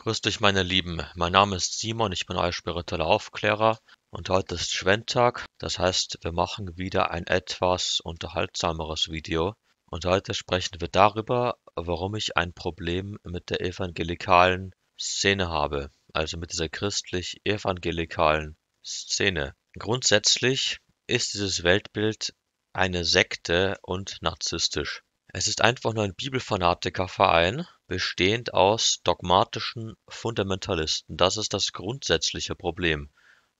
Grüß dich, meine Lieben. Mein Name ist Simon, ich bin euer spiritueller Aufklärer und heute ist Schwenntag. Das heißt, wir machen wieder ein etwas unterhaltsameres Video. Und heute sprechen wir darüber, warum ich ein Problem mit der evangelikalen Szene habe. Also mit dieser christlich-evangelikalen Szene. Grundsätzlich ist dieses Weltbild eine Sekte und narzisstisch. Es ist einfach nur ein Bibelfanatikerverein, bestehend aus dogmatischen Fundamentalisten. Das ist das grundsätzliche Problem,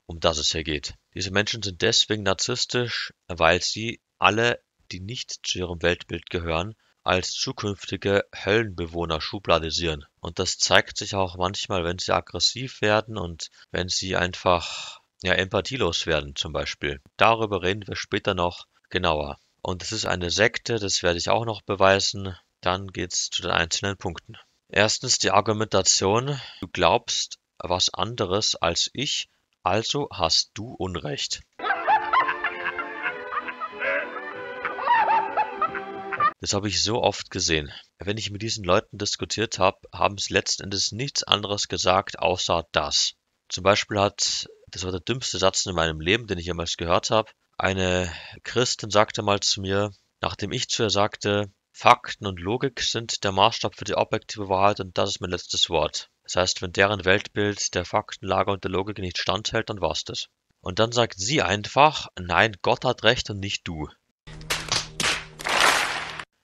um das es hier geht. Diese Menschen sind deswegen narzisstisch, weil sie alle, die nicht zu ihrem Weltbild gehören, als zukünftige Höllenbewohner schubladisieren. Und das zeigt sich auch manchmal, wenn sie aggressiv werden und wenn sie einfach ja, empathielos werden zum Beispiel. Darüber reden wir später noch genauer. Und es ist eine Sekte, das werde ich auch noch beweisen. Dann geht es zu den einzelnen Punkten. Erstens die Argumentation, du glaubst was anderes als ich, also hast du Unrecht. Das habe ich so oft gesehen. Wenn ich mit diesen Leuten diskutiert habe, haben sie letzten Endes nichts anderes gesagt, außer das. Zum Beispiel hat, das war der dümmste Satz in meinem Leben, den ich jemals gehört habe, eine Christin sagte mal zu mir, nachdem ich zu ihr sagte, Fakten und Logik sind der Maßstab für die objektive Wahrheit und das ist mein letztes Wort. Das heißt, wenn deren Weltbild der Faktenlage und der Logik nicht standhält, dann war's das. Und dann sagt sie einfach, nein, Gott hat recht und nicht du.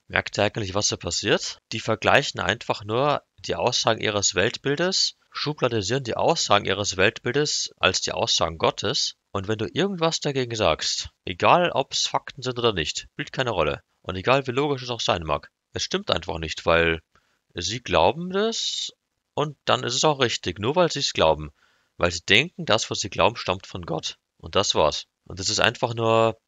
Merkt ihr eigentlich, was da passiert? Die vergleichen einfach nur die Aussagen ihres Weltbildes, schubladisieren die Aussagen ihres Weltbildes als die Aussagen Gottes und wenn du irgendwas dagegen sagst, egal ob es Fakten sind oder nicht, spielt keine Rolle. Und egal wie logisch es auch sein mag, es stimmt einfach nicht, weil sie glauben das und dann ist es auch richtig, nur weil sie es glauben. Weil sie denken, das, was sie glauben, stammt von Gott. Und das war's. Und das ist einfach nur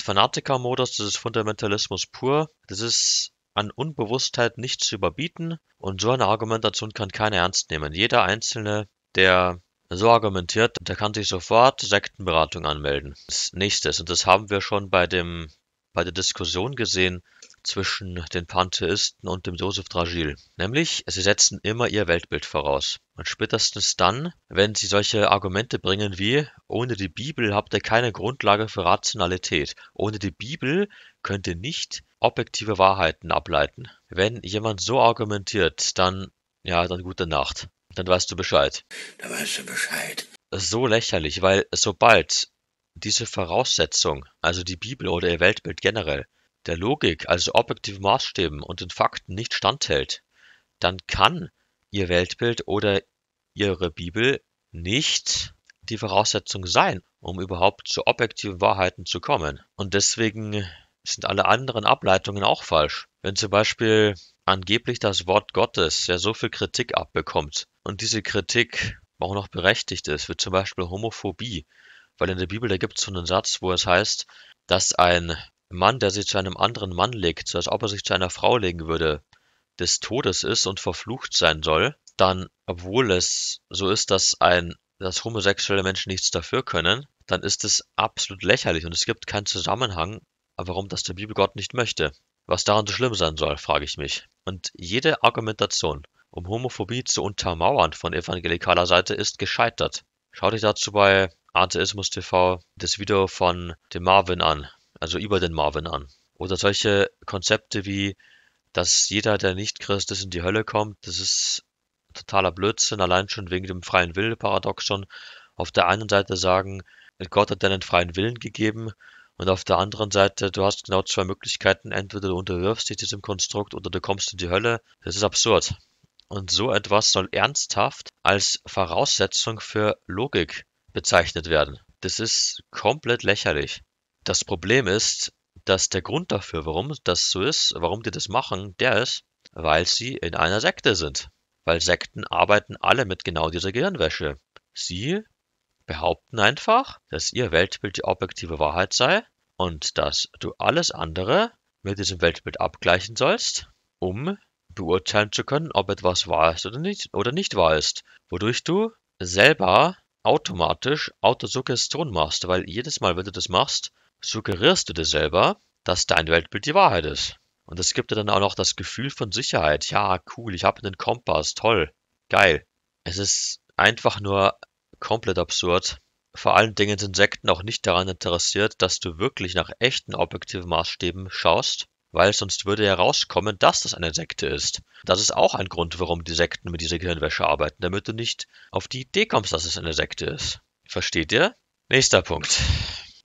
Fanatikermodus, das ist Fundamentalismus pur. Das ist an Unbewusstheit nichts zu überbieten. Und so eine Argumentation kann keiner ernst nehmen. Jeder Einzelne, der so argumentiert, der kann sich sofort Sektenberatung anmelden. Das nächstes, und das haben wir schon bei, dem, bei der Diskussion gesehen zwischen den Pantheisten und dem Joseph Dragil. Nämlich, sie setzen immer ihr Weltbild voraus. Und spätestens dann, wenn sie solche Argumente bringen wie, ohne die Bibel habt ihr keine Grundlage für Rationalität. Ohne die Bibel könnt ihr nicht objektive Wahrheiten ableiten. Wenn jemand so argumentiert, dann ja, dann gute Nacht dann weißt du Bescheid. Dann weißt du Bescheid. So lächerlich, weil sobald diese Voraussetzung, also die Bibel oder ihr Weltbild generell, der Logik, also objektiven Maßstäben und den Fakten nicht standhält, dann kann ihr Weltbild oder ihre Bibel nicht die Voraussetzung sein, um überhaupt zu objektiven Wahrheiten zu kommen. Und deswegen sind alle anderen Ableitungen auch falsch. Wenn zum Beispiel angeblich das Wort Gottes ja so viel Kritik abbekommt und diese Kritik auch noch berechtigt ist, wie zum Beispiel Homophobie. Weil in der Bibel, da gibt es so einen Satz, wo es heißt, dass ein Mann, der sich zu einem anderen Mann legt, so als ob er sich zu einer Frau legen würde, des Todes ist und verflucht sein soll, dann, obwohl es so ist, dass ein, dass homosexuelle Menschen nichts dafür können, dann ist es absolut lächerlich und es gibt keinen Zusammenhang, warum das der Bibel Gott nicht möchte. Was daran so schlimm sein soll, frage ich mich. Und jede Argumentation, um Homophobie zu untermauern von evangelikaler Seite, ist gescheitert. Schau dich dazu bei Atheismus TV das Video von dem Marvin an, also über den Marvin an. Oder solche Konzepte wie, dass jeder, der nicht Christ ist, in die Hölle kommt, das ist totaler Blödsinn, allein schon wegen dem freien willen paradoxon Auf der einen Seite sagen, Gott hat deinen freien Willen gegeben und auf der anderen Seite, du hast genau zwei Möglichkeiten. Entweder du unterwirfst dich diesem Konstrukt oder du kommst in die Hölle. Das ist absurd. Und so etwas soll ernsthaft als Voraussetzung für Logik bezeichnet werden. Das ist komplett lächerlich. Das Problem ist, dass der Grund dafür, warum das so ist, warum die das machen, der ist, weil sie in einer Sekte sind. Weil Sekten arbeiten alle mit genau dieser Gehirnwäsche. Sie behaupten einfach, dass ihr Weltbild die objektive Wahrheit sei und dass du alles andere mit diesem Weltbild abgleichen sollst, um beurteilen zu können, ob etwas wahr ist oder nicht, oder nicht wahr ist, wodurch du selber automatisch Autosuggestion machst, weil jedes Mal, wenn du das machst, suggerierst du dir selber, dass dein Weltbild die Wahrheit ist. Und das gibt dir dann auch noch das Gefühl von Sicherheit. Ja, cool, ich habe einen Kompass, toll, geil. Es ist einfach nur Komplett absurd. Vor allen Dingen sind Sekten auch nicht daran interessiert, dass du wirklich nach echten objektiven Maßstäben schaust, weil sonst würde herauskommen, dass das eine Sekte ist. Das ist auch ein Grund, warum die Sekten mit dieser Gehirnwäsche arbeiten, damit du nicht auf die Idee kommst, dass es eine Sekte ist. Versteht ihr? Nächster Punkt.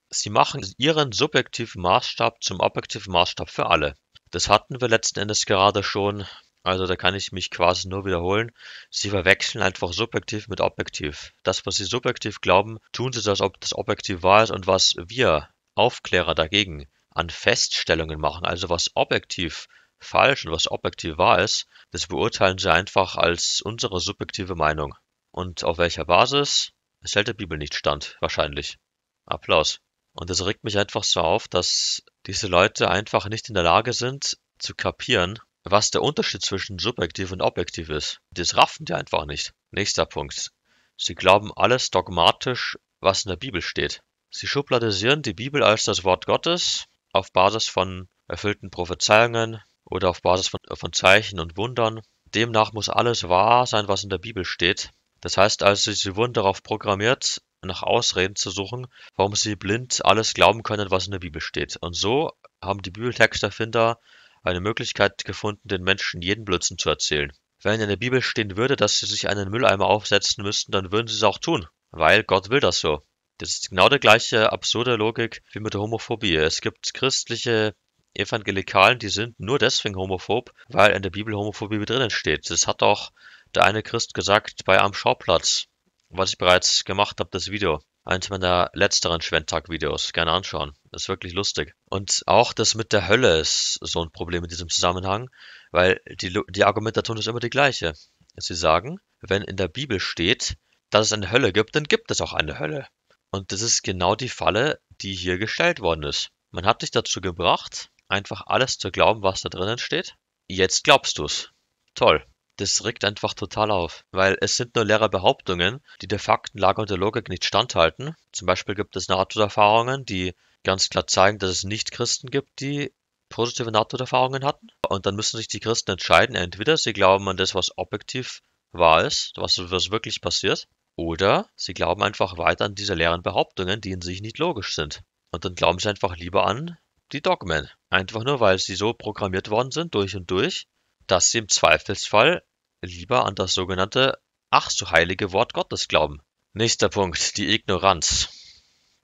Sie machen ihren subjektiven Maßstab zum objektiven Maßstab für alle. Das hatten wir letzten Endes gerade schon also da kann ich mich quasi nur wiederholen. Sie verwechseln einfach subjektiv mit objektiv. Das, was sie subjektiv glauben, tun sie so, als ob das objektiv wahr ist und was wir Aufklärer dagegen an Feststellungen machen, also was objektiv falsch und was objektiv wahr ist, das beurteilen sie einfach als unsere subjektive Meinung. Und auf welcher Basis? Es hält der Bibel nicht stand, wahrscheinlich. Applaus. Und das regt mich einfach so auf, dass diese Leute einfach nicht in der Lage sind, zu kapieren, was der Unterschied zwischen subjektiv und objektiv ist, das raffen die einfach nicht. Nächster Punkt. Sie glauben alles dogmatisch, was in der Bibel steht. Sie schubladisieren die Bibel als das Wort Gottes auf Basis von erfüllten Prophezeiungen oder auf Basis von, von Zeichen und Wundern. Demnach muss alles wahr sein, was in der Bibel steht. Das heißt also, sie wurden darauf programmiert, nach Ausreden zu suchen, warum sie blind alles glauben können, was in der Bibel steht. Und so haben die Bibeltexterfinder eine Möglichkeit gefunden, den Menschen jeden Blödsinn zu erzählen. Wenn in der Bibel stehen würde, dass sie sich einen Mülleimer aufsetzen müssten, dann würden sie es auch tun, weil Gott will das so. Das ist genau die gleiche absurde Logik wie mit der Homophobie. Es gibt christliche Evangelikalen, die sind nur deswegen homophob, weil in der Bibel Homophobie drinnen steht. Das hat auch der eine Christ gesagt bei Am Schauplatz, was ich bereits gemacht habe, das Video eins meiner letzteren Schwentag-Videos. Gerne anschauen. Ist wirklich lustig. Und auch das mit der Hölle ist so ein Problem in diesem Zusammenhang, weil die, die Argumentation ist immer die gleiche. Sie sagen, wenn in der Bibel steht, dass es eine Hölle gibt, dann gibt es auch eine Hölle. Und das ist genau die Falle, die hier gestellt worden ist. Man hat dich dazu gebracht, einfach alles zu glauben, was da drinnen steht. Jetzt glaubst du es. Toll das regt einfach total auf, weil es sind nur leere Behauptungen, die der Faktenlage und der Logik nicht standhalten. Zum Beispiel gibt es Nahtoderfahrungen, die ganz klar zeigen, dass es nicht Christen gibt, die positive Nahtoderfahrungen hatten. Und dann müssen sich die Christen entscheiden, entweder sie glauben an das, was objektiv wahr ist, was, was wirklich passiert, oder sie glauben einfach weiter an diese leeren Behauptungen, die in sich nicht logisch sind. Und dann glauben sie einfach lieber an die Dogmen. Einfach nur, weil sie so programmiert worden sind, durch und durch, dass sie im Zweifelsfall lieber an das sogenannte ach so heilige Wort Gottes glauben. Nächster Punkt, die Ignoranz.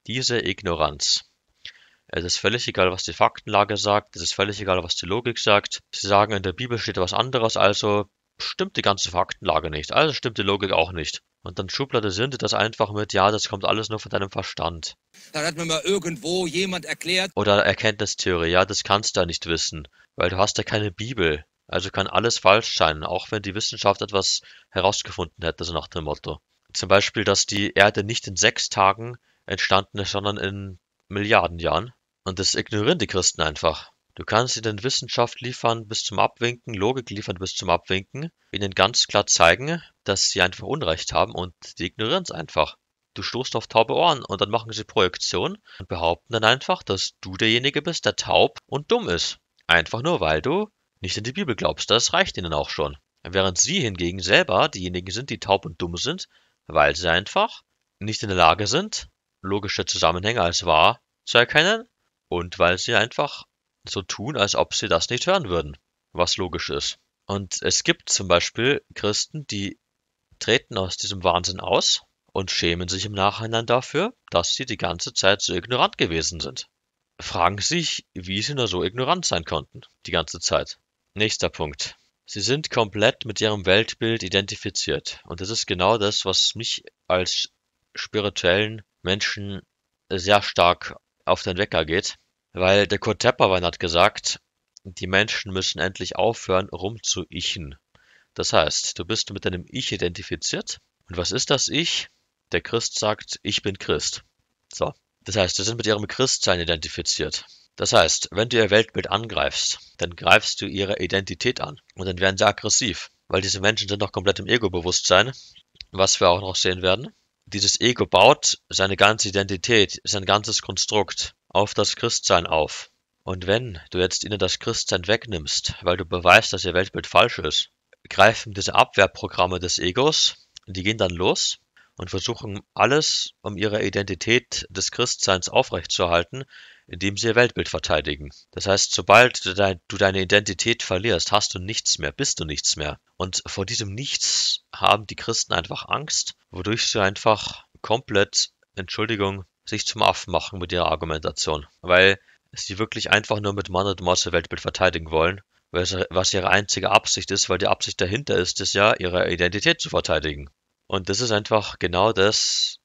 Diese Ignoranz. Es ist völlig egal, was die Faktenlage sagt, es ist völlig egal, was die Logik sagt. Sie sagen, in der Bibel steht was anderes, also stimmt die ganze Faktenlage nicht, also stimmt die Logik auch nicht. Und dann Schublade sind das einfach mit, ja, das kommt alles nur von deinem Verstand. Dann hat mir mal irgendwo jemand erklärt. Oder Erkenntnistheorie, ja, das kannst du ja nicht wissen, weil du hast ja keine Bibel. Also kann alles falsch sein, auch wenn die Wissenschaft etwas herausgefunden hätte, so nach dem Motto. Zum Beispiel, dass die Erde nicht in sechs Tagen entstanden ist, sondern in Milliarden Jahren. Und das ignorieren die Christen einfach. Du kannst ihnen Wissenschaft liefern bis zum Abwinken, Logik liefern bis zum Abwinken, ihnen ganz klar zeigen, dass sie einfach Unrecht haben und die ignorieren es einfach. Du stoßt auf taube Ohren und dann machen sie Projektion und behaupten dann einfach, dass du derjenige bist, der taub und dumm ist. Einfach nur, weil du nicht in die Bibel glaubst. Das reicht ihnen auch schon. Während sie hingegen selber diejenigen sind, die taub und dumm sind, weil sie einfach nicht in der Lage sind, logische Zusammenhänge als wahr zu erkennen und weil sie einfach so tun, als ob sie das nicht hören würden, was logisch ist. Und es gibt zum Beispiel Christen, die treten aus diesem Wahnsinn aus und schämen sich im Nachhinein dafür, dass sie die ganze Zeit so ignorant gewesen sind. Fragen sich, wie sie nur so ignorant sein konnten, die ganze Zeit. Nächster Punkt. Sie sind komplett mit ihrem Weltbild identifiziert. Und das ist genau das, was mich als spirituellen Menschen sehr stark auf den Wecker geht. Weil der Kurt Tepperwein hat gesagt, die Menschen müssen endlich aufhören, rumzuichen. Das heißt, du bist mit deinem Ich identifiziert. Und was ist das Ich? Der Christ sagt, ich bin Christ. So. Das heißt, sie sind mit ihrem Christsein identifiziert. Das heißt, wenn du ihr Weltbild angreifst, dann greifst du ihre Identität an und dann werden sie aggressiv, weil diese Menschen sind noch komplett im Ego-Bewusstsein, was wir auch noch sehen werden. Dieses Ego baut seine ganze Identität, sein ganzes Konstrukt auf das Christsein auf. Und wenn du jetzt ihnen das Christsein wegnimmst, weil du beweist, dass ihr Weltbild falsch ist, greifen diese Abwehrprogramme des Egos, die gehen dann los und versuchen alles, um ihre Identität des Christseins aufrechtzuerhalten, indem sie ihr Weltbild verteidigen. Das heißt, sobald du, deine Identität verlierst, hast du nichts mehr, bist du nichts mehr. Und vor diesem Nichts haben die Christen einfach Angst, wodurch sie einfach komplett, Entschuldigung, sich zum Affen machen mit ihrer Argumentation. Weil sie wirklich einfach nur mit Mann und Maus ihr Weltbild verteidigen wollen was ihre einzige Absicht ist, weil die Absicht dahinter ist, ist ja, ihre Identität zu verteidigen. Und das ist einfach genau das,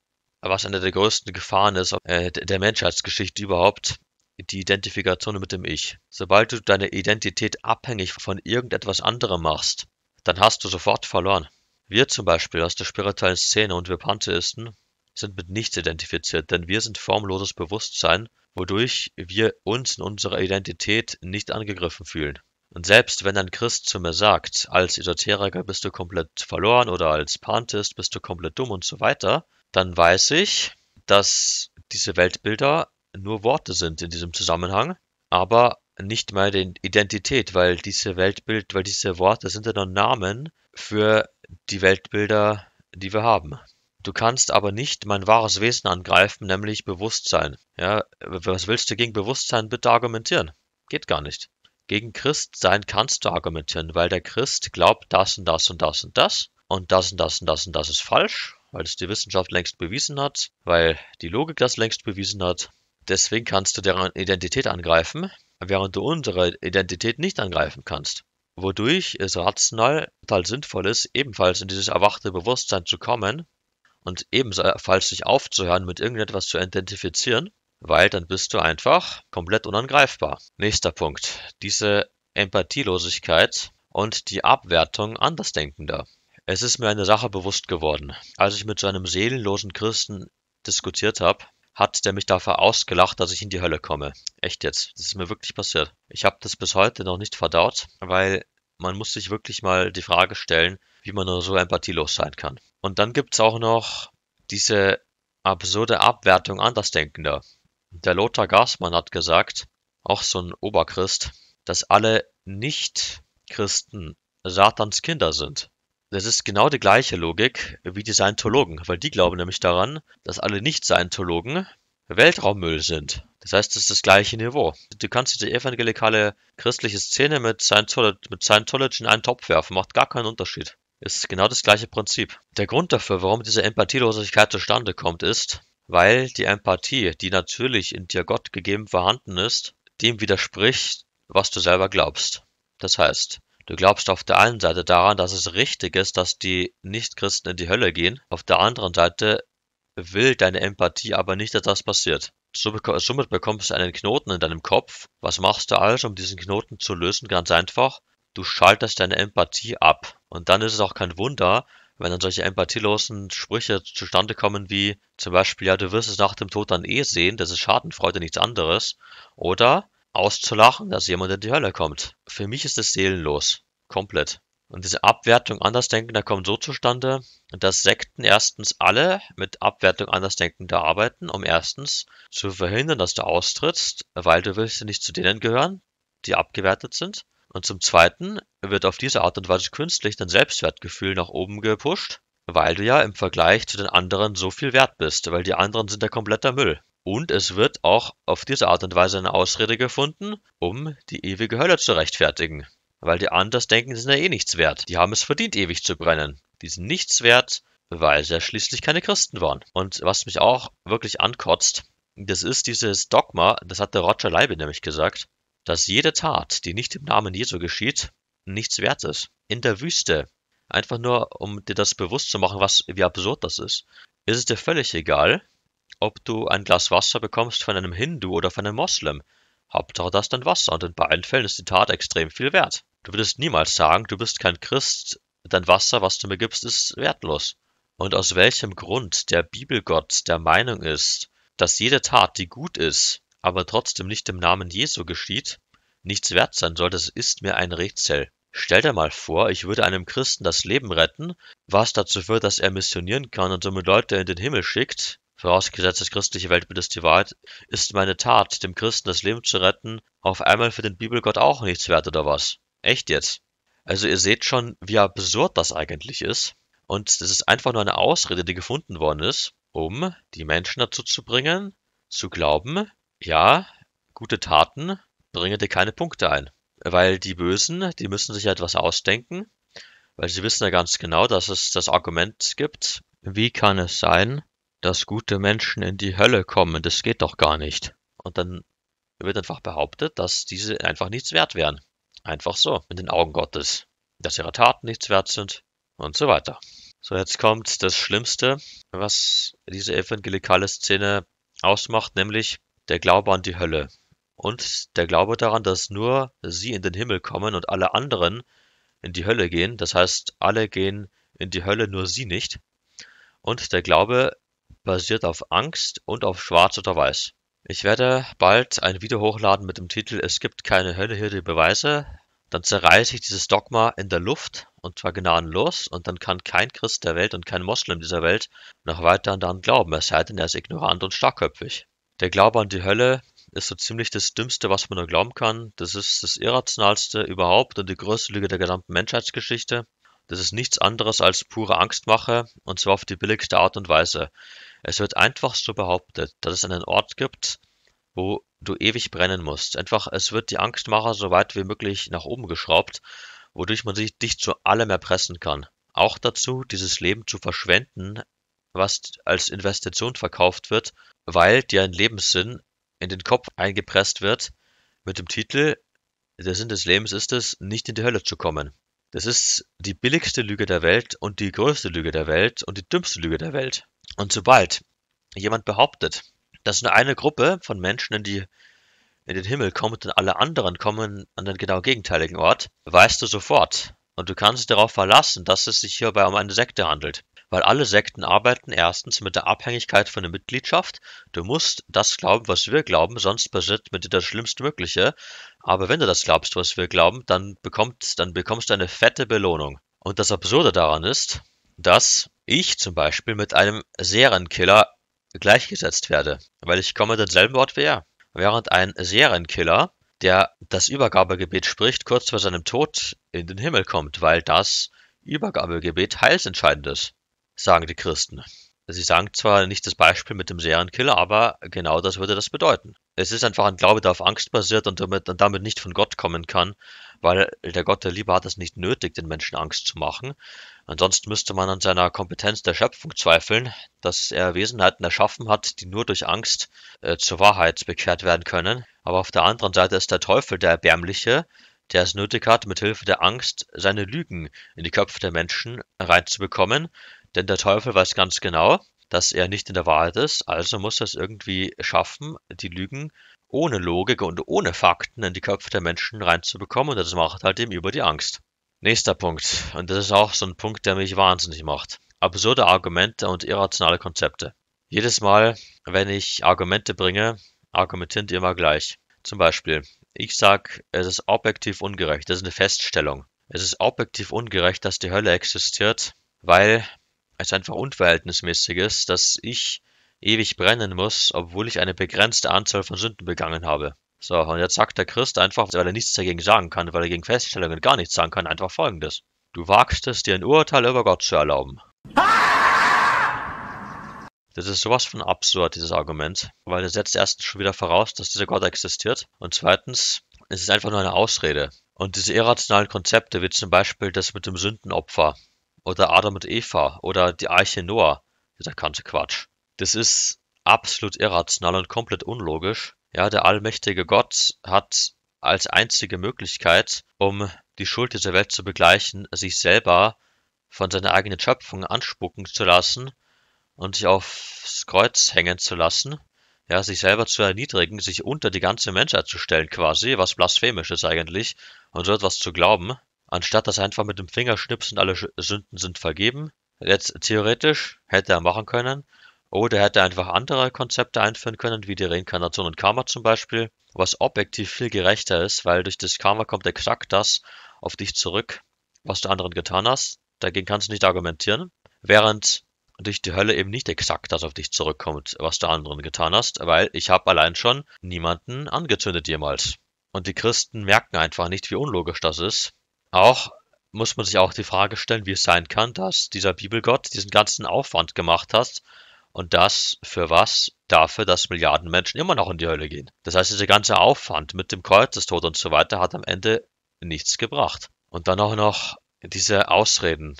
was eine der größten Gefahren ist äh, der Menschheitsgeschichte überhaupt, die Identifikation mit dem Ich. Sobald du deine Identität abhängig von irgendetwas anderem machst, dann hast du sofort verloren. Wir zum Beispiel aus der spirituellen Szene und wir Pantheisten sind mit nichts identifiziert, denn wir sind formloses Bewusstsein, wodurch wir uns in unserer Identität nicht angegriffen fühlen. Und selbst wenn ein Christ zu mir sagt, als Esoteriker bist du komplett verloren oder als Pantheist bist du komplett dumm und so weiter, dann weiß ich, dass diese Weltbilder nur Worte sind in diesem Zusammenhang, aber nicht meine Identität, weil diese Weltbild, weil diese Worte sind ja nur Namen für die Weltbilder, die wir haben. Du kannst aber nicht mein wahres Wesen angreifen, nämlich Bewusstsein. Ja, was willst du gegen Bewusstsein bitte argumentieren? Geht gar nicht. Gegen Christsein kannst du argumentieren, weil der Christ glaubt das und das und das und das und das und das und das und das ist falsch weil es die Wissenschaft längst bewiesen hat, weil die Logik das längst bewiesen hat. Deswegen kannst du deren Identität angreifen, während du unsere Identität nicht angreifen kannst. Wodurch es rational total sinnvoll ist, ebenfalls in dieses erwachte Bewusstsein zu kommen und ebenfalls sich aufzuhören, mit irgendetwas zu identifizieren, weil dann bist du einfach komplett unangreifbar. Nächster Punkt. Diese Empathielosigkeit und die Abwertung Andersdenkender. Es ist mir eine Sache bewusst geworden. Als ich mit so einem seelenlosen Christen diskutiert habe, hat der mich dafür ausgelacht, dass ich in die Hölle komme. Echt jetzt. Das ist mir wirklich passiert. Ich habe das bis heute noch nicht verdaut, weil man muss sich wirklich mal die Frage stellen, wie man nur so empathielos sein kann. Und dann gibt es auch noch diese absurde Abwertung Andersdenkender. Der Lothar Gasmann hat gesagt, auch so ein Oberchrist, dass alle Nicht-Christen Satans Kinder sind. Das ist genau die gleiche Logik wie die Scientologen, weil die glauben nämlich daran, dass alle Nicht-Scientologen Weltraummüll sind. Das heißt, es ist das gleiche Niveau. Du kannst diese evangelikale christliche Szene mit Scientology, mit Scientology in einen Topf werfen, macht gar keinen Unterschied. Ist genau das gleiche Prinzip. Der Grund dafür, warum diese Empathielosigkeit zustande kommt, ist, weil die Empathie, die natürlich in dir Gott gegeben vorhanden ist, dem widerspricht, was du selber glaubst. Das heißt, Du glaubst auf der einen Seite daran, dass es richtig ist, dass die Nichtchristen in die Hölle gehen. Auf der anderen Seite will deine Empathie aber nicht, dass das passiert. Somit bekommst du einen Knoten in deinem Kopf. Was machst du also, um diesen Knoten zu lösen? Ganz einfach. Du schaltest deine Empathie ab. Und dann ist es auch kein Wunder, wenn dann solche empathielosen Sprüche zustande kommen wie zum Beispiel, ja, du wirst es nach dem Tod dann eh sehen, das ist Schadenfreude, nichts anderes. Oder auszulachen, dass jemand in die Hölle kommt. Für mich ist es seelenlos. Komplett. Und diese Abwertung Andersdenkender kommt so zustande, dass Sekten erstens alle mit Abwertung Andersdenkender arbeiten, um erstens zu verhindern, dass du austrittst, weil du willst ja nicht zu denen gehören, die abgewertet sind. Und zum Zweiten wird auf diese Art und Weise künstlich dein Selbstwertgefühl nach oben gepusht, weil du ja im Vergleich zu den anderen so viel wert bist, weil die anderen sind ja kompletter Müll. Und es wird auch auf diese Art und Weise eine Ausrede gefunden, um die ewige Hölle zu rechtfertigen. Weil die Andersdenken sind ja eh nichts wert. Die haben es verdient, ewig zu brennen. Die sind nichts wert, weil sie ja schließlich keine Christen waren. Und was mich auch wirklich ankotzt, das ist dieses Dogma, das hat der Roger Leibe nämlich gesagt, dass jede Tat, die nicht im Namen Jesu geschieht, nichts wert ist. In der Wüste, einfach nur um dir das bewusst zu machen, was wie absurd das ist, ist es dir völlig egal, ob du ein Glas Wasser bekommst von einem Hindu oder von einem Moslem. Hauptsache, das ist dann Wasser und in beiden Fällen ist die Tat extrem viel wert. Du würdest niemals sagen, du bist kein Christ, dein Wasser, was du mir gibst, ist wertlos. Und aus welchem Grund der Bibelgott der Meinung ist, dass jede Tat, die gut ist, aber trotzdem nicht im Namen Jesu geschieht, nichts wert sein soll, das ist mir ein Rätsel. Stell dir mal vor, ich würde einem Christen das Leben retten, was dazu führt, dass er missionieren kann und somit Leute in den Himmel schickt, Vorausgesetzt das christliche Weltbild ist die Wahrheit, ist meine Tat, dem Christen das Leben zu retten, auf einmal für den Bibelgott auch nichts wert oder was? Echt jetzt? Also ihr seht schon, wie absurd das eigentlich ist. Und das ist einfach nur eine Ausrede, die gefunden worden ist, um die Menschen dazu zu bringen, zu glauben, ja, gute Taten bringen dir keine Punkte ein. Weil die Bösen, die müssen sich ja etwas ausdenken, weil sie wissen ja ganz genau, dass es das Argument gibt, wie kann es sein, dass gute Menschen in die Hölle kommen. Das geht doch gar nicht. Und dann wird einfach behauptet, dass diese einfach nichts wert wären. Einfach so, in den Augen Gottes. Dass ihre Taten nichts wert sind und so weiter. So, jetzt kommt das Schlimmste, was diese evangelikale Szene ausmacht, nämlich der Glaube an die Hölle. Und der Glaube daran, dass nur sie in den Himmel kommen und alle anderen in die Hölle gehen. Das heißt, alle gehen in die Hölle, nur sie nicht. Und der Glaube basiert auf Angst und auf Schwarz oder Weiß. Ich werde bald ein Video hochladen mit dem Titel Es gibt keine Hölle, hier die Beweise. Dann zerreiße ich dieses Dogma in der Luft und zwar gnadenlos und dann kann kein Christ der Welt und kein Moslem dieser Welt noch weiter daran glauben, es sei denn, er ist ignorant und starkköpfig. Der Glaube an die Hölle ist so ziemlich das Dümmste, was man nur glauben kann. Das ist das Irrationalste überhaupt und die größte Lüge der gesamten Menschheitsgeschichte. Das ist nichts anderes als pure Angstmache und zwar auf die billigste Art und Weise. Es wird einfach so behauptet, dass es einen Ort gibt, wo du ewig brennen musst. Einfach, es wird die Angstmacher so weit wie möglich nach oben geschraubt, wodurch man sich, dich zu allem erpressen kann. Auch dazu, dieses Leben zu verschwenden, was als Investition verkauft wird, weil dir ein Lebenssinn in den Kopf eingepresst wird, mit dem Titel Der Sinn des Lebens ist es, nicht in die Hölle zu kommen. Das ist die billigste Lüge der Welt und die größte Lüge der Welt und die dümmste Lüge der Welt. Und sobald jemand behauptet, dass nur eine Gruppe von Menschen in, die, in den Himmel kommt und alle anderen kommen an den genau gegenteiligen Ort, weißt du sofort. Und du kannst dich darauf verlassen, dass es sich hierbei um eine Sekte handelt. Weil alle Sekten arbeiten erstens mit der Abhängigkeit von der Mitgliedschaft. Du musst das glauben, was wir glauben, sonst passiert mit dir das Schlimmstmögliche. Aber wenn du das glaubst, was wir glauben, dann, bekommt, dann bekommst du eine fette Belohnung. Und das Absurde daran ist, dass ich zum Beispiel mit einem Serienkiller gleichgesetzt werde, weil ich komme denselben Ort wie er. Während ein Serienkiller, der das Übergabegebet spricht, kurz vor seinem Tod in den Himmel kommt, weil das Übergabegebet heilsentscheidend ist, sagen die Christen. Sie sagen zwar nicht das Beispiel mit dem Serienkiller, aber genau das würde das bedeuten. Es ist einfach ein Glaube, der auf Angst basiert und damit, und damit nicht von Gott kommen kann, weil der Gott der Liebe hat es nicht nötig, den Menschen Angst zu machen. Ansonsten müsste man an seiner Kompetenz der Schöpfung zweifeln, dass er Wesenheiten erschaffen hat, die nur durch Angst äh, zur Wahrheit bekehrt werden können. Aber auf der anderen Seite ist der Teufel der Erbärmliche, der es nötig hat, mit Hilfe der Angst seine Lügen in die Köpfe der Menschen reinzubekommen. Denn der Teufel weiß ganz genau, dass er nicht in der Wahrheit ist, also muss er es irgendwie schaffen, die Lügen ohne Logik und ohne Fakten in die Köpfe der Menschen reinzubekommen und das macht halt eben über die Angst. Nächster Punkt, und das ist auch so ein Punkt, der mich wahnsinnig macht. Absurde Argumente und irrationale Konzepte. Jedes Mal, wenn ich Argumente bringe, argumentieren die immer gleich. Zum Beispiel, ich sage, es ist objektiv ungerecht, das ist eine Feststellung. Es ist objektiv ungerecht, dass die Hölle existiert, weil es einfach unverhältnismäßig ist, dass ich ewig brennen muss, obwohl ich eine begrenzte Anzahl von Sünden begangen habe. So, und jetzt sagt der Christ einfach, weil er nichts dagegen sagen kann, weil er gegen Feststellungen gar nichts sagen kann, einfach folgendes. Du wagst es, dir ein Urteil über Gott zu erlauben. Das ist sowas von absurd, dieses Argument, weil es setzt erstens schon wieder voraus, dass dieser Gott existiert und zweitens, es ist einfach nur eine Ausrede. Und diese irrationalen Konzepte, wie zum Beispiel das mit dem Sündenopfer oder Adam und Eva oder die Arche Noah, dieser ganze Quatsch, das ist absolut irrational und komplett unlogisch. Ja, der allmächtige Gott hat als einzige Möglichkeit, um die Schuld dieser Welt zu begleichen, sich selber von seiner eigenen Schöpfung anspucken zu lassen und sich aufs Kreuz hängen zu lassen, ja, sich selber zu erniedrigen, sich unter die ganze Menschheit zu stellen quasi, was blasphemisch ist eigentlich, und so etwas zu glauben, anstatt dass einfach mit dem Finger Fingerschnipsen alle Sünden sind vergeben. Jetzt theoretisch hätte er machen können, Oda hätte einfach andere Konzepte einführen können, wie die Reinkarnation und Karma zum Beispiel, was objektiv viel gerechter ist, weil durch das Karma kommt exakt das auf dich zurück, was du anderen getan hast. Dagegen kannst du nicht argumentieren. Während durch die Hölle eben nicht exakt das auf dich zurückkommt, was du anderen getan hast, weil ich habe allein schon niemanden angezündet jemals. Und die Christen merken einfach nicht, wie unlogisch das ist. Auch muss man sich auch die Frage stellen, wie es sein kann, dass dieser Bibelgott diesen ganzen Aufwand gemacht hat, und das für was? Dafür, dass Milliarden Menschen immer noch in die Hölle gehen. Das heißt, dieser ganze Aufwand mit dem Kreuzestod und so weiter hat am Ende nichts gebracht. Und dann auch noch diese Ausreden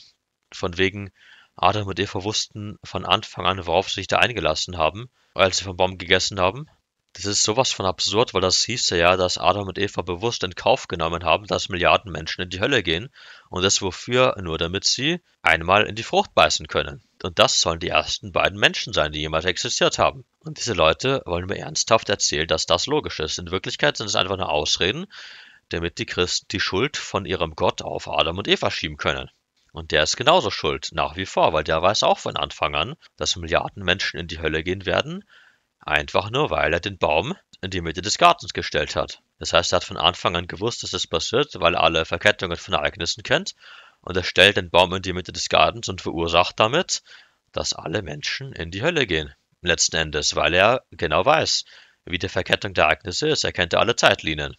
von wegen Adam und Eva wussten von Anfang an, worauf sie sich da eingelassen haben, als sie vom Baum gegessen haben. Das ist sowas von absurd, weil das hieße ja, dass Adam und Eva bewusst in Kauf genommen haben, dass Milliarden Menschen in die Hölle gehen und das wofür nur damit sie einmal in die Frucht beißen können und das sollen die ersten beiden Menschen sein, die jemals existiert haben. Und diese Leute wollen mir ernsthaft erzählen, dass das logisch ist. In Wirklichkeit sind es einfach nur Ausreden, damit die Christen die Schuld von ihrem Gott auf Adam und Eva schieben können. Und der ist genauso schuld, nach wie vor, weil der weiß auch von Anfang an, dass Milliarden Menschen in die Hölle gehen werden, einfach nur weil er den Baum in die Mitte des Gartens gestellt hat. Das heißt, er hat von Anfang an gewusst, dass es das passiert, weil er alle Verkettungen von Ereignissen kennt und er stellt den Baum in die Mitte des Gartens und verursacht damit, dass alle Menschen in die Hölle gehen. Letzten Endes, weil er genau weiß, wie die Verkettung der Ereignisse ist. Er kennt alle Zeitlinien.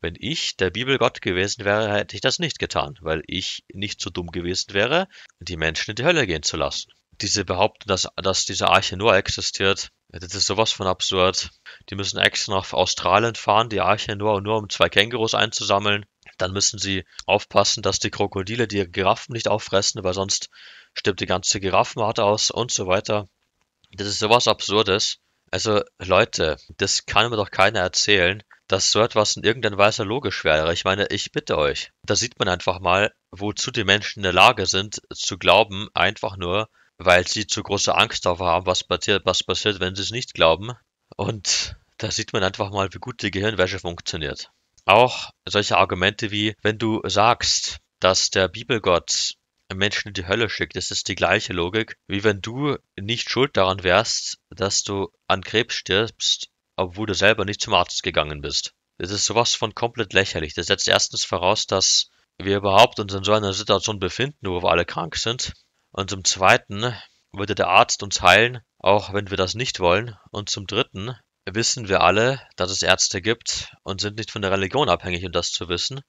Wenn ich der Bibel Gott gewesen wäre, hätte ich das nicht getan, weil ich nicht so dumm gewesen wäre, die Menschen in die Hölle gehen zu lassen. Diese Behauptung, dass, dass diese Arche nur existiert, das ist sowas von absurd. Die müssen extra nach Australien fahren, die Arche nur, nur um zwei Kängurus einzusammeln. Dann müssen sie aufpassen, dass die Krokodile die Giraffen nicht auffressen, weil sonst stirbt die ganze Giraffenart aus und so weiter. Das ist sowas Absurdes. Also Leute, das kann mir doch keiner erzählen, dass so etwas in irgendeiner Weise logisch wäre. Ich meine, ich bitte euch. Da sieht man einfach mal, wozu die Menschen in der Lage sind, zu glauben, einfach nur, weil sie zu große Angst davor haben, was passiert, was passiert, wenn sie es nicht glauben. Und da sieht man einfach mal, wie gut die Gehirnwäsche funktioniert. Auch solche Argumente wie, wenn du sagst, dass der Bibelgott Menschen in die Hölle schickt, das ist die gleiche Logik, wie wenn du nicht schuld daran wärst, dass du an Krebs stirbst, obwohl du selber nicht zum Arzt gegangen bist. Das ist sowas von komplett lächerlich. Das setzt erstens voraus, dass wir überhaupt uns in so einer Situation befinden, wo wir alle krank sind. Und zum Zweiten würde der Arzt uns heilen, auch wenn wir das nicht wollen. Und zum Dritten wissen wir alle, dass es Ärzte gibt und sind nicht von der Religion abhängig, um das zu wissen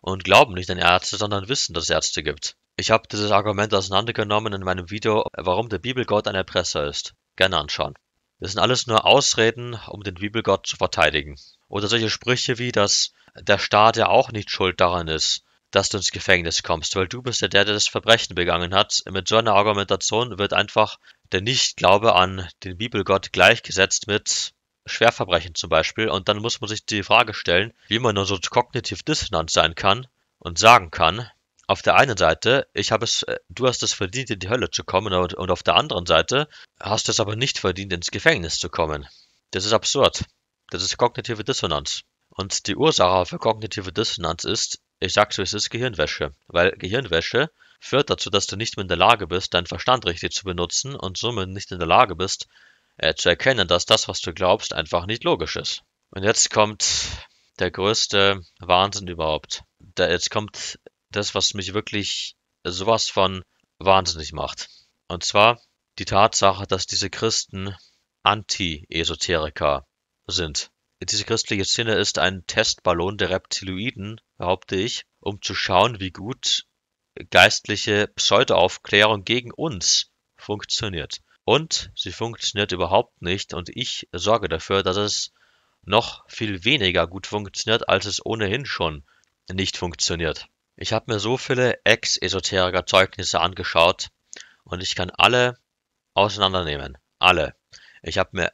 und glauben nicht an Ärzte, sondern wissen, dass es Ärzte gibt. Ich habe dieses Argument auseinandergenommen in meinem Video, warum der Bibelgott ein Erpresser ist. Gerne anschauen. Das sind alles nur Ausreden, um den Bibelgott zu verteidigen. Oder solche Sprüche wie, dass der Staat ja auch nicht schuld daran ist, dass du ins Gefängnis kommst, weil du bist ja der, der das Verbrechen begangen hat. Mit so einer Argumentation wird einfach der Nichtglaube an den Bibelgott gleichgesetzt mit Schwerverbrechen zum Beispiel. Und dann muss man sich die Frage stellen, wie man nur so kognitiv dissonant sein kann und sagen kann, auf der einen Seite, ich habe es, äh, du hast es verdient, in die Hölle zu kommen, und, und auf der anderen Seite hast du es aber nicht verdient, ins Gefängnis zu kommen. Das ist absurd. Das ist kognitive Dissonanz. Und die Ursache für kognitive Dissonanz ist, ich sag's so, es ist Gehirnwäsche. Weil Gehirnwäsche führt dazu, dass du nicht mehr in der Lage bist, deinen Verstand richtig zu benutzen und somit nicht in der Lage bist, äh, zu erkennen, dass das, was du glaubst, einfach nicht logisch ist. Und jetzt kommt der größte Wahnsinn überhaupt. Da, jetzt kommt das, was mich wirklich sowas von wahnsinnig macht. Und zwar die Tatsache, dass diese Christen Anti-Esoteriker sind. Diese christliche Szene ist ein Testballon der Reptiloiden, behaupte ich, um zu schauen, wie gut geistliche Pseudoaufklärung gegen uns funktioniert. Und sie funktioniert überhaupt nicht und ich sorge dafür, dass es noch viel weniger gut funktioniert, als es ohnehin schon nicht funktioniert. Ich habe mir so viele Ex-Esoteriker-Zeugnisse angeschaut und ich kann alle auseinandernehmen. Alle. Ich habe mir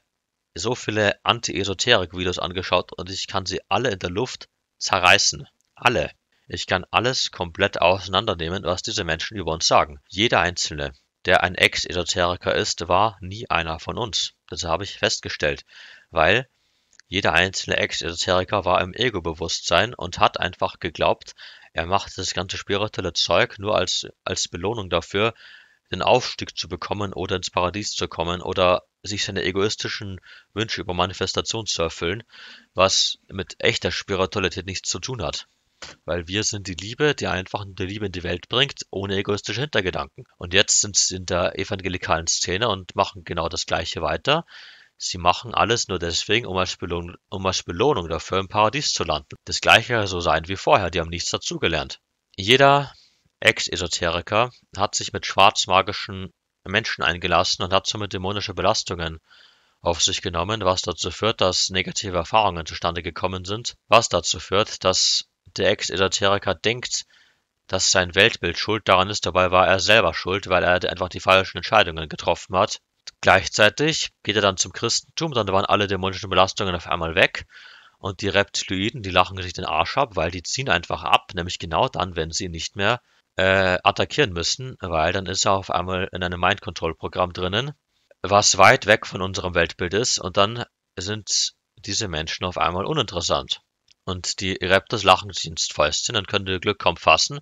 so viele Anti-Esoterik-Videos angeschaut und ich kann sie alle in der Luft zerreißen. Alle. Ich kann alles komplett auseinandernehmen, was diese Menschen über uns sagen. Jeder einzelne der ein Ex-Esoteriker ist, war nie einer von uns. Das habe ich festgestellt, weil jeder einzelne Ex-Esoteriker war im Ego-Bewusstsein und hat einfach geglaubt, er macht das ganze spirituelle Zeug nur als, als Belohnung dafür, den Aufstieg zu bekommen oder ins Paradies zu kommen oder sich seine egoistischen Wünsche über Manifestation zu erfüllen, was mit echter Spiritualität nichts zu tun hat. Weil wir sind die Liebe, die einfach die Liebe in die Welt bringt, ohne egoistische Hintergedanken. Und jetzt sind sie in der evangelikalen Szene und machen genau das Gleiche weiter. Sie machen alles nur deswegen, um als, Belohnung, um als Belohnung dafür im Paradies zu landen. Das Gleiche so sein wie vorher, die haben nichts dazugelernt. Jeder Ex-Esoteriker hat sich mit schwarzmagischen Menschen eingelassen und hat somit dämonische Belastungen auf sich genommen, was dazu führt, dass negative Erfahrungen zustande gekommen sind, was dazu führt, dass der Ex-Esoteriker denkt, dass sein Weltbild schuld daran ist, dabei war er selber schuld, weil er einfach die falschen Entscheidungen getroffen hat. Gleichzeitig geht er dann zum Christentum, dann waren alle dämonischen Belastungen auf einmal weg und die Reptiloiden, die lachen sich den Arsch ab, weil die ziehen einfach ab, nämlich genau dann, wenn sie nicht mehr äh, attackieren müssen, weil dann ist er auf einmal in einem Mind-Control-Programm drinnen, was weit weg von unserem Weltbild ist und dann sind diese Menschen auf einmal uninteressant. Und die Raptors lachen sich ins Fäustchen und können ihr Glück kaum fassen,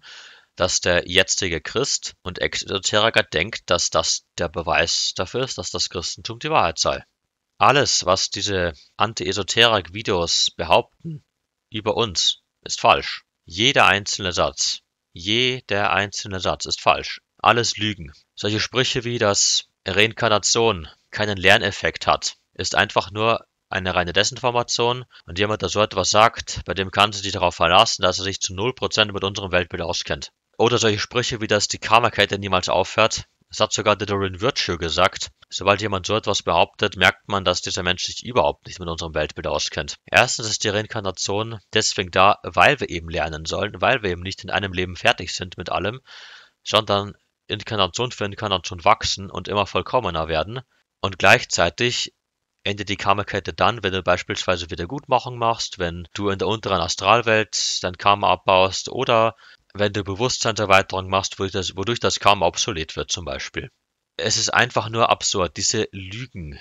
dass der jetzige Christ und Exoteriker denkt, dass das der Beweis dafür ist, dass das Christentum die Wahrheit sei. Alles, was diese Anti-Esoterik-Videos behaupten über uns, ist falsch. Jeder einzelne Satz, jeder einzelne Satz ist falsch. Alles Lügen. Solche Sprüche wie, dass Reinkarnation keinen Lerneffekt hat, ist einfach nur eine reine Desinformation. Und jemand, der so etwas sagt, bei dem kann sie sich darauf verlassen, dass er sich zu 0% mit unserem Weltbild auskennt. Oder solche Sprüche wie, dass die Karma-Kette niemals aufhört. Es hat sogar Didorin Virtue gesagt. Sobald jemand so etwas behauptet, merkt man, dass dieser Mensch sich überhaupt nicht mit unserem Weltbild auskennt. Erstens ist die Reinkarnation deswegen da, weil wir eben lernen sollen, weil wir eben nicht in einem Leben fertig sind mit allem, sondern Inkarnation für Inkarnation wachsen und immer vollkommener werden. Und gleichzeitig endet die Karma-Kette dann, wenn du beispielsweise Wiedergutmachung machst, wenn du in der unteren Astralwelt dein Karma abbaust oder wenn du Bewusstseinserweiterung machst, wodurch das, wodurch das Karma obsolet wird zum Beispiel. Es ist einfach nur absurd, diese Lügen,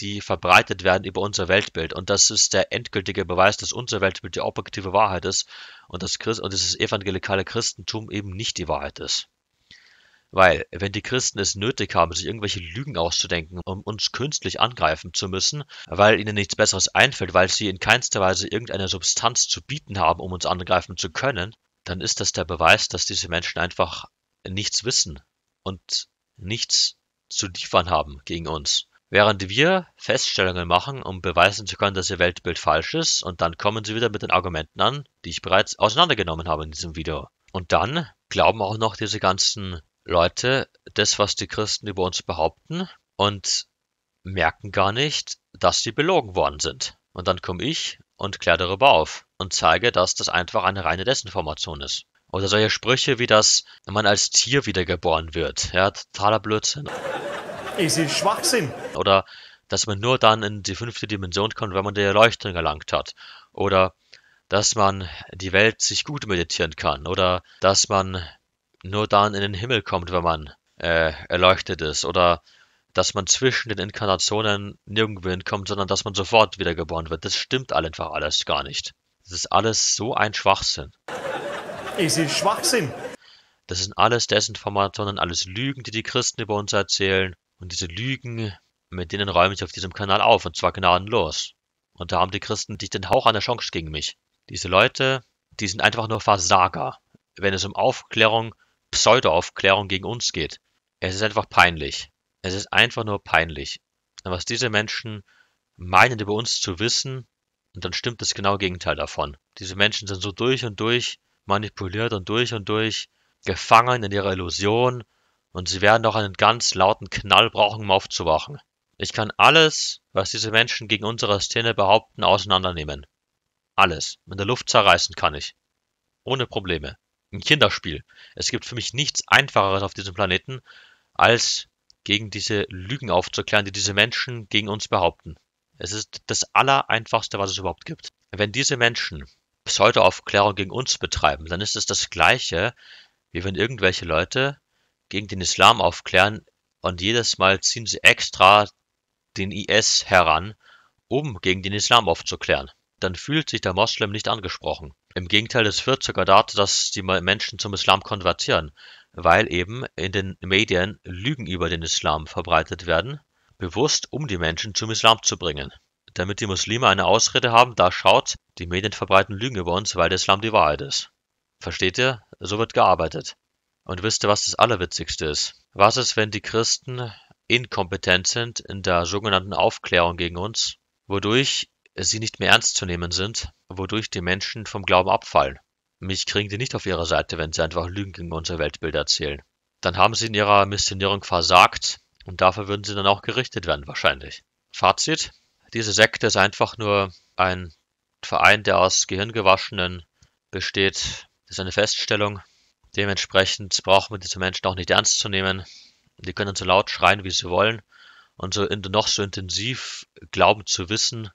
die verbreitet werden über unser Weltbild. Und das ist der endgültige Beweis, dass unser Weltbild die objektive Wahrheit ist und, das Christ und dass das evangelikale Christentum eben nicht die Wahrheit ist. Weil, wenn die Christen es nötig haben, sich irgendwelche Lügen auszudenken, um uns künstlich angreifen zu müssen, weil ihnen nichts Besseres einfällt, weil sie in keinster Weise irgendeine Substanz zu bieten haben, um uns angreifen zu können, dann ist das der Beweis, dass diese Menschen einfach nichts wissen und nichts zu liefern haben gegen uns. Während wir Feststellungen machen, um beweisen zu können, dass ihr Weltbild falsch ist, und dann kommen sie wieder mit den Argumenten an, die ich bereits auseinandergenommen habe in diesem Video. Und dann glauben auch noch diese ganzen Leute, das, was die Christen über uns behaupten und merken gar nicht, dass sie belogen worden sind. Und dann komme ich und kläre darüber auf und zeige, dass das einfach eine reine Desinformation ist. Oder solche Sprüche wie, dass man als Tier wiedergeboren wird. Ja, totaler Blödsinn. Es ist Schwachsinn. Oder dass man nur dann in die fünfte Dimension kommt, wenn man die Erleuchtung erlangt hat. Oder dass man die Welt sich gut meditieren kann. Oder dass man nur dann in den Himmel kommt, wenn man äh, erleuchtet ist. Oder dass man zwischen den Inkarnationen nirgendwo hinkommt, sondern dass man sofort wiedergeboren wird. Das stimmt einfach alles gar nicht. Das ist alles so ein Schwachsinn. Es ist Schwachsinn. Das sind alles Desinformationen, alles Lügen, die die Christen über uns erzählen. Und diese Lügen, mit denen räume ich auf diesem Kanal auf, und zwar gnadenlos. Und da haben die Christen nicht den Hauch einer Chance gegen mich. Diese Leute, die sind einfach nur Versager, wenn es um Aufklärung Pseudoaufklärung gegen uns geht. Es ist einfach peinlich. Es ist einfach nur peinlich. was diese Menschen meinen über uns zu wissen, und dann stimmt das genaue Gegenteil davon. Diese Menschen sind so durch und durch manipuliert und durch und durch gefangen in ihrer Illusion und sie werden auch einen ganz lauten Knall brauchen, um aufzuwachen. Ich kann alles, was diese Menschen gegen unsere Szene behaupten, auseinandernehmen. Alles. In der Luft zerreißen kann ich. Ohne Probleme ein Kinderspiel. Es gibt für mich nichts Einfacheres auf diesem Planeten, als gegen diese Lügen aufzuklären, die diese Menschen gegen uns behaupten. Es ist das Allereinfachste, was es überhaupt gibt. Wenn diese Menschen Pseudoaufklärung gegen uns betreiben, dann ist es das Gleiche, wie wenn irgendwelche Leute gegen den Islam aufklären und jedes Mal ziehen sie extra den IS heran, um gegen den Islam aufzuklären. Dann fühlt sich der Moslem nicht angesprochen. Im Gegenteil, es führt sogar dazu, dass die Menschen zum Islam konvertieren, weil eben in den Medien Lügen über den Islam verbreitet werden, bewusst um die Menschen zum Islam zu bringen. Damit die Muslime eine Ausrede haben, da schaut, die Medien verbreiten Lügen über uns, weil der Islam die Wahrheit ist. Versteht ihr? So wird gearbeitet. Und wisst ihr, was das Allerwitzigste ist? Was ist, wenn die Christen inkompetent sind in der sogenannten Aufklärung gegen uns, wodurch sie nicht mehr ernst zu nehmen sind, wodurch die Menschen vom Glauben abfallen. Mich kriegen die nicht auf ihre Seite, wenn sie einfach Lügen gegen unser Weltbild erzählen. Dann haben sie in ihrer Missionierung versagt und dafür würden sie dann auch gerichtet werden, wahrscheinlich. Fazit: Diese Sekte ist einfach nur ein Verein, der aus Gehirngewaschenen besteht. Das ist eine Feststellung. Dementsprechend brauchen wir diese Menschen auch nicht ernst zu nehmen. Die können so laut schreien, wie sie wollen und so in, noch so intensiv glauben zu wissen,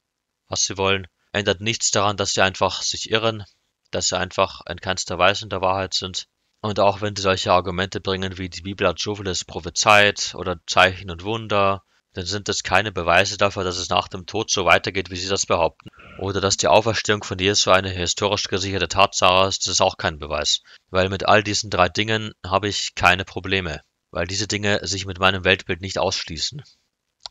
was sie wollen. Ändert nichts daran, dass sie einfach sich irren, dass sie einfach in keinster Weise in der Wahrheit sind. Und auch wenn sie solche Argumente bringen wie die Bibel hat so vieles prophezeit oder Zeichen und Wunder, dann sind das keine Beweise dafür, dass es nach dem Tod so weitergeht, wie sie das behaupten. Oder dass die Auferstehung von Jesu eine historisch gesicherte Tatsache ist, das ist auch kein Beweis. Weil mit all diesen drei Dingen habe ich keine Probleme. Weil diese Dinge sich mit meinem Weltbild nicht ausschließen.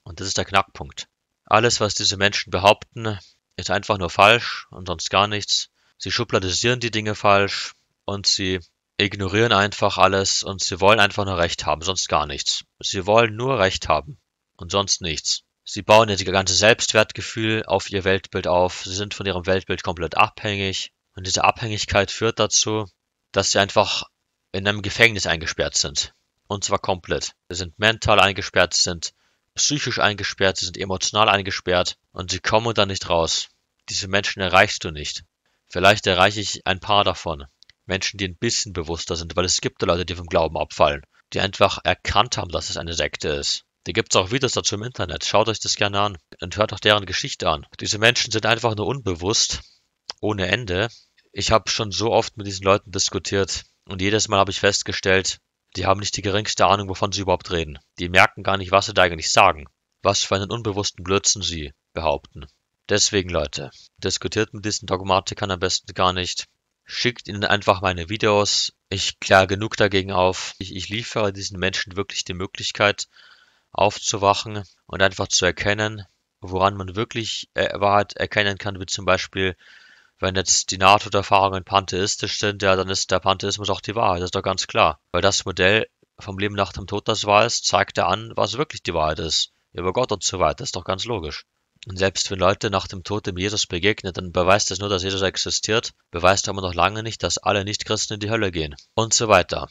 Und das ist der Knackpunkt. Alles, was diese Menschen behaupten, ist einfach nur falsch und sonst gar nichts. Sie schubladisieren die Dinge falsch und sie ignorieren einfach alles und sie wollen einfach nur Recht haben, sonst gar nichts. Sie wollen nur Recht haben und sonst nichts. Sie bauen ihr ganzes Selbstwertgefühl auf ihr Weltbild auf. Sie sind von ihrem Weltbild komplett abhängig. Und diese Abhängigkeit führt dazu, dass sie einfach in einem Gefängnis eingesperrt sind. Und zwar komplett. Sie sind mental eingesperrt, sind psychisch eingesperrt, sie sind emotional eingesperrt und sie kommen da nicht raus. Diese Menschen erreichst du nicht. Vielleicht erreiche ich ein paar davon. Menschen, die ein bisschen bewusster sind, weil es gibt Leute, die vom Glauben abfallen, die einfach erkannt haben, dass es eine Sekte ist. Da gibt es auch Videos dazu im Internet. Schaut euch das gerne an und hört auch deren Geschichte an. Diese Menschen sind einfach nur unbewusst, ohne Ende. Ich habe schon so oft mit diesen Leuten diskutiert und jedes Mal habe ich festgestellt, die haben nicht die geringste Ahnung, wovon sie überhaupt reden. Die merken gar nicht, was sie da eigentlich sagen. Was für einen unbewussten Blödsinn sie behaupten. Deswegen, Leute, diskutiert mit diesen Dogmatikern am besten gar nicht. Schickt ihnen einfach meine Videos. Ich kläre genug dagegen auf. Ich, ich liefere diesen Menschen wirklich die Möglichkeit, aufzuwachen und einfach zu erkennen, woran man wirklich äh, Wahrheit erkennen kann, wie zum Beispiel wenn jetzt die NATO-Erfahrungen pantheistisch sind, ja, dann ist der Pantheismus auch die Wahrheit, das ist doch ganz klar. Weil das Modell vom Leben nach dem Tod, das war es, zeigt ja an, was wirklich die Wahrheit ist. Über Gott und so weiter, das ist doch ganz logisch. Und selbst wenn Leute nach dem Tod dem Jesus begegnen, dann beweist das nur, dass Jesus existiert, beweist aber noch lange nicht, dass alle Nichtchristen in die Hölle gehen. Und so weiter.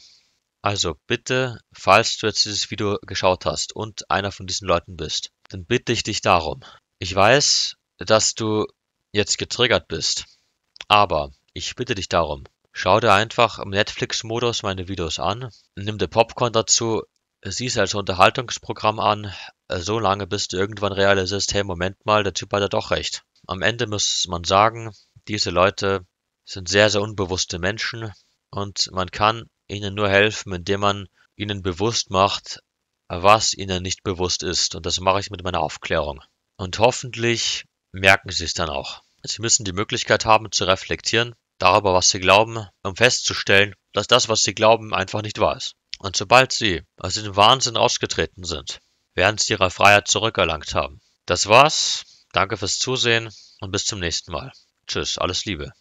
Also bitte, falls du jetzt dieses Video geschaut hast und einer von diesen Leuten bist, dann bitte ich dich darum. Ich weiß, dass du jetzt getriggert bist. Aber ich bitte dich darum, schau dir einfach im Netflix-Modus meine Videos an, nimm dir Popcorn dazu, sieh es als Unterhaltungsprogramm an, so lange bis du irgendwann realisierst, hey, Moment mal, der Typ hat ja doch recht. Am Ende muss man sagen, diese Leute sind sehr, sehr unbewusste Menschen und man kann ihnen nur helfen, indem man ihnen bewusst macht, was ihnen nicht bewusst ist. Und das mache ich mit meiner Aufklärung. Und hoffentlich merken sie es dann auch. Sie müssen die Möglichkeit haben, zu reflektieren darüber, was sie glauben, um festzustellen, dass das, was sie glauben, einfach nicht wahr ist. Und sobald sie aus diesem Wahnsinn ausgetreten sind, werden sie ihre Freiheit zurückerlangt haben. Das war's. Danke fürs Zusehen und bis zum nächsten Mal. Tschüss, alles Liebe.